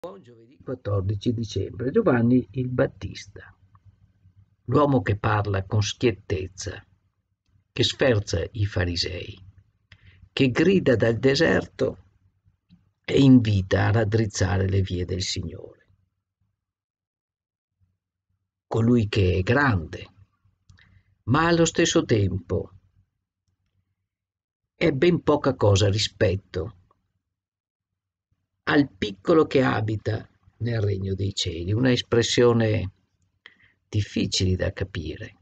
Buon giovedì 14 dicembre, Giovanni il Battista, l'uomo che parla con schiettezza, che sferza i farisei, che grida dal deserto e invita a raddrizzare le vie del Signore. Colui che è grande, ma allo stesso tempo è ben poca cosa rispetto al piccolo che abita nel regno dei cieli, una espressione difficile da capire.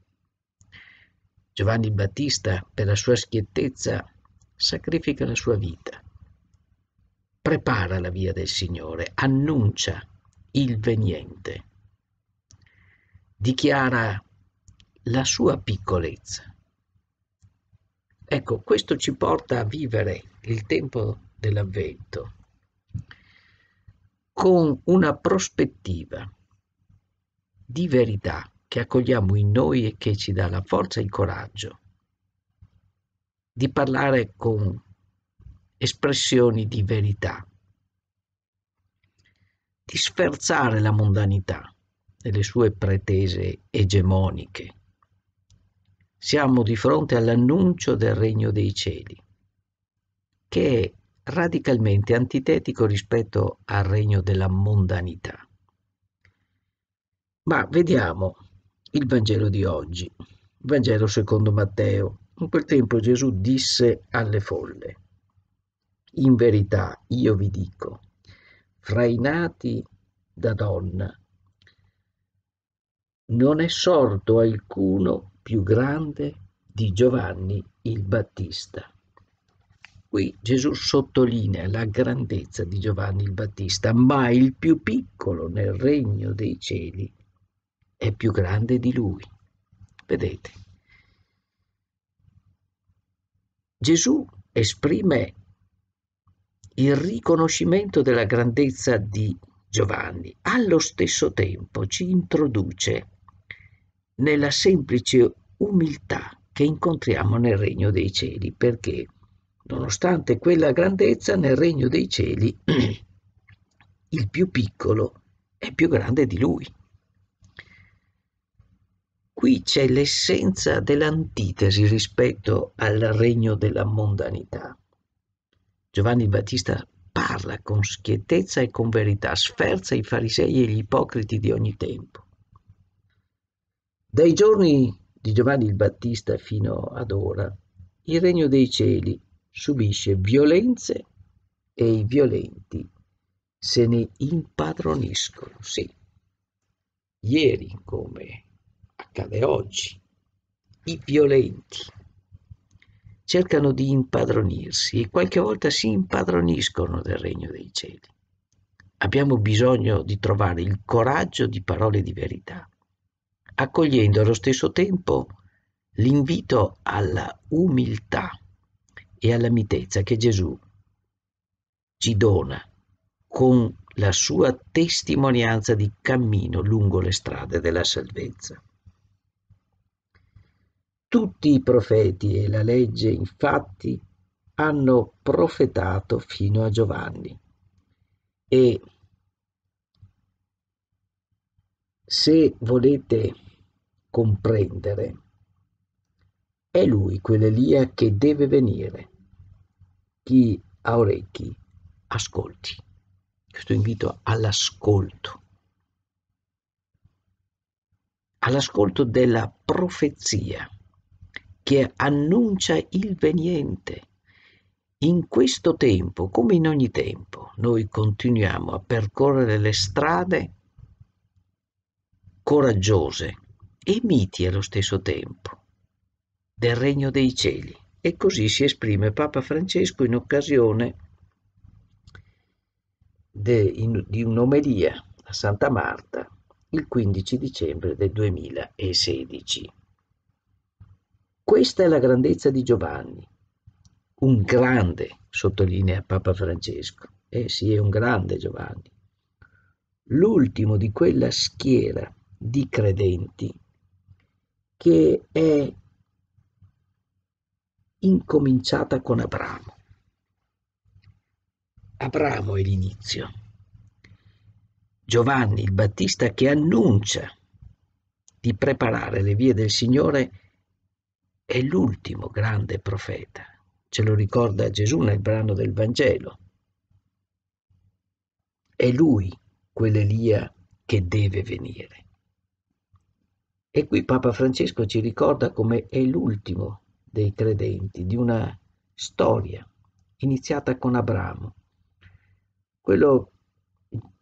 Giovanni Battista, per la sua schiettezza, sacrifica la sua vita, prepara la via del Signore, annuncia il veniente, dichiara la sua piccolezza. Ecco, questo ci porta a vivere il tempo dell'avvento con una prospettiva di verità che accogliamo in noi e che ci dà la forza e il coraggio di parlare con espressioni di verità, di sferzare la mondanità nelle sue pretese egemoniche. Siamo di fronte all'annuncio del regno dei cieli, che è radicalmente antitetico rispetto al regno della mondanità. Ma vediamo il Vangelo di oggi, Vangelo secondo Matteo. In quel tempo Gesù disse alle folle, in verità io vi dico, fra i nati da donna non è sorto alcuno più grande di Giovanni il Battista. Qui Gesù sottolinea la grandezza di Giovanni il Battista, ma il più piccolo nel regno dei cieli è più grande di lui. Vedete? Gesù esprime il riconoscimento della grandezza di Giovanni, allo stesso tempo ci introduce nella semplice umiltà che incontriamo nel regno dei cieli, perché Nonostante quella grandezza, nel regno dei cieli il più piccolo è più grande di lui. Qui c'è l'essenza dell'antitesi rispetto al regno della mondanità. Giovanni Battista parla con schiettezza e con verità, sferza i farisei e gli ipocriti di ogni tempo. Dai giorni di Giovanni il Battista fino ad ora, il regno dei cieli subisce violenze e i violenti se ne impadroniscono, sì. Ieri, come accade oggi, i violenti cercano di impadronirsi e qualche volta si impadroniscono del regno dei cieli. Abbiamo bisogno di trovare il coraggio di parole di verità, accogliendo allo stesso tempo l'invito alla umiltà e alla mitezza che Gesù ci dona con la sua testimonianza di cammino lungo le strade della salvezza. Tutti i profeti e la legge infatti hanno profetato fino a Giovanni e se volete comprendere è lui quell'Elia che deve venire. Chi ha orecchi, ascolti. Questo invito all'ascolto. All'ascolto della profezia che annuncia il veniente. In questo tempo, come in ogni tempo, noi continuiamo a percorrere le strade coraggiose e miti allo stesso tempo del Regno dei Cieli. E così si esprime Papa Francesco in occasione de, in, di un'omelia a Santa Marta il 15 dicembre del 2016. Questa è la grandezza di Giovanni, un grande, sottolinea Papa Francesco. Eh sì, è un grande Giovanni. L'ultimo di quella schiera di credenti che è incominciata con Abramo. Abramo è l'inizio. Giovanni il Battista che annuncia di preparare le vie del Signore è l'ultimo grande profeta. Ce lo ricorda Gesù nel brano del Vangelo. È lui quell'Elia che deve venire. E qui Papa Francesco ci ricorda come è l'ultimo profeta dei credenti, di una storia iniziata con Abramo. Quello,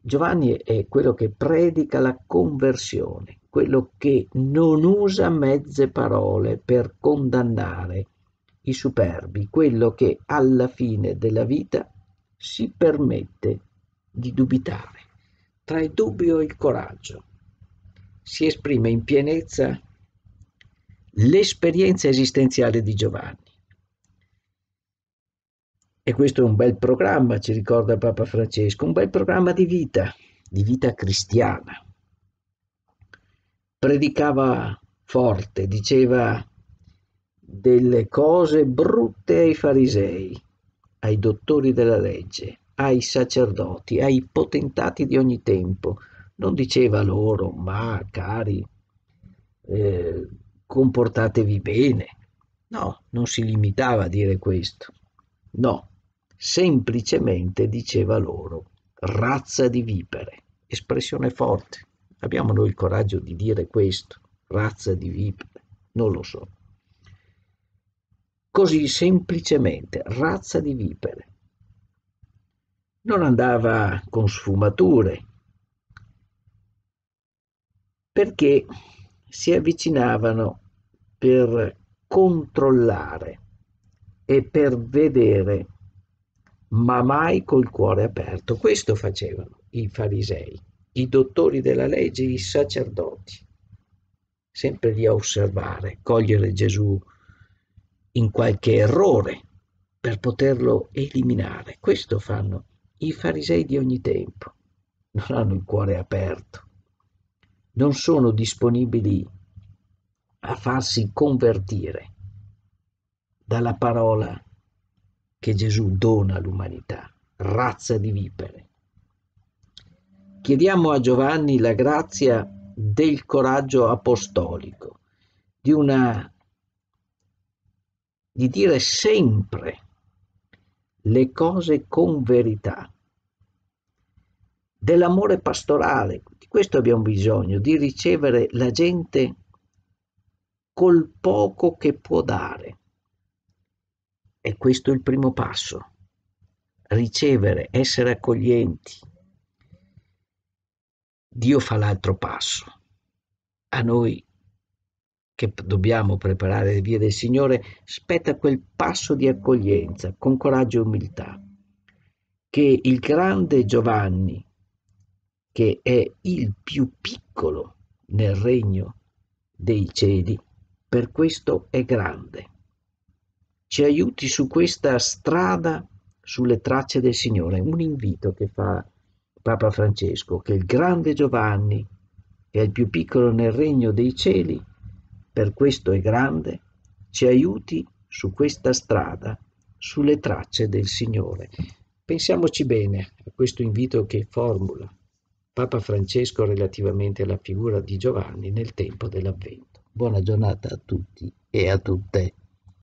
Giovanni è quello che predica la conversione, quello che non usa mezze parole per condannare i superbi, quello che alla fine della vita si permette di dubitare. Tra il dubbio e il coraggio si esprime in pienezza l'esperienza esistenziale di Giovanni. E questo è un bel programma, ci ricorda Papa Francesco, un bel programma di vita, di vita cristiana. Predicava forte, diceva delle cose brutte ai farisei, ai dottori della legge, ai sacerdoti, ai potentati di ogni tempo. Non diceva loro, ma cari, eh, comportatevi bene. No, non si limitava a dire questo. No, semplicemente diceva loro razza di vipere, espressione forte. Abbiamo noi il coraggio di dire questo, razza di vipere, non lo so. Così semplicemente, razza di vipere. Non andava con sfumature, perché si avvicinavano per controllare e per vedere, ma mai col cuore aperto. Questo facevano i farisei, i dottori della legge, i sacerdoti, sempre lì a osservare, cogliere Gesù in qualche errore per poterlo eliminare. Questo fanno i farisei di ogni tempo, non hanno il cuore aperto non sono disponibili a farsi convertire dalla parola che Gesù dona all'umanità, razza di vipere. Chiediamo a Giovanni la grazia del coraggio apostolico, di, una, di dire sempre le cose con verità, dell'amore pastorale, questo abbiamo bisogno, di ricevere la gente col poco che può dare. E questo è il primo passo. Ricevere, essere accoglienti. Dio fa l'altro passo. A noi che dobbiamo preparare le vie del Signore, spetta quel passo di accoglienza con coraggio e umiltà che il grande Giovanni che è il più piccolo nel regno dei cieli, per questo è grande. Ci aiuti su questa strada, sulle tracce del Signore, un invito che fa Papa Francesco, che il grande Giovanni, che è il più piccolo nel regno dei cieli, per questo è grande, ci aiuti su questa strada, sulle tracce del Signore. Pensiamoci bene a questo invito che formula Papa Francesco relativamente alla figura di Giovanni nel tempo dell'Avvento. Buona giornata a tutti e a tutte.